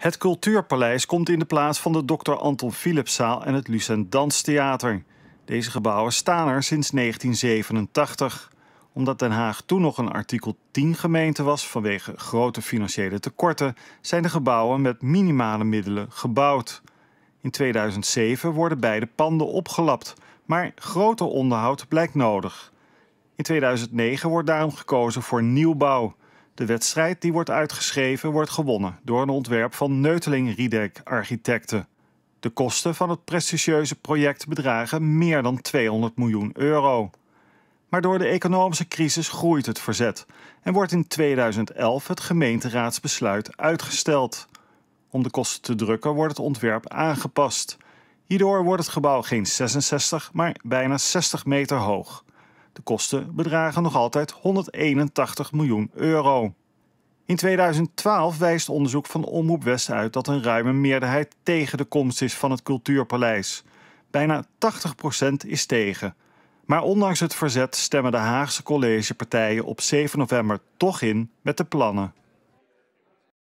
Het Cultuurpaleis komt in de plaats van de Dr. Anton Philipszaal en het Lucent Danstheater. Deze gebouwen staan er sinds 1987. Omdat Den Haag toen nog een artikel 10 gemeente was vanwege grote financiële tekorten, zijn de gebouwen met minimale middelen gebouwd. In 2007 worden beide panden opgelapt, maar groter onderhoud blijkt nodig. In 2009 wordt daarom gekozen voor nieuwbouw. De wedstrijd die wordt uitgeschreven wordt gewonnen door een ontwerp van Neuteling Riedek Architecten. De kosten van het prestigieuze project bedragen meer dan 200 miljoen euro. Maar door de economische crisis groeit het verzet en wordt in 2011 het gemeenteraadsbesluit uitgesteld. Om de kosten te drukken wordt het ontwerp aangepast. Hierdoor wordt het gebouw geen 66, maar bijna 60 meter hoog. De kosten bedragen nog altijd 181 miljoen euro. In 2012 wijst onderzoek van Omroep West uit dat een ruime meerderheid tegen de komst is van het Cultuurpaleis. Bijna 80% is tegen. Maar ondanks het verzet stemmen de Haagse collegepartijen op 7 november toch in met de plannen.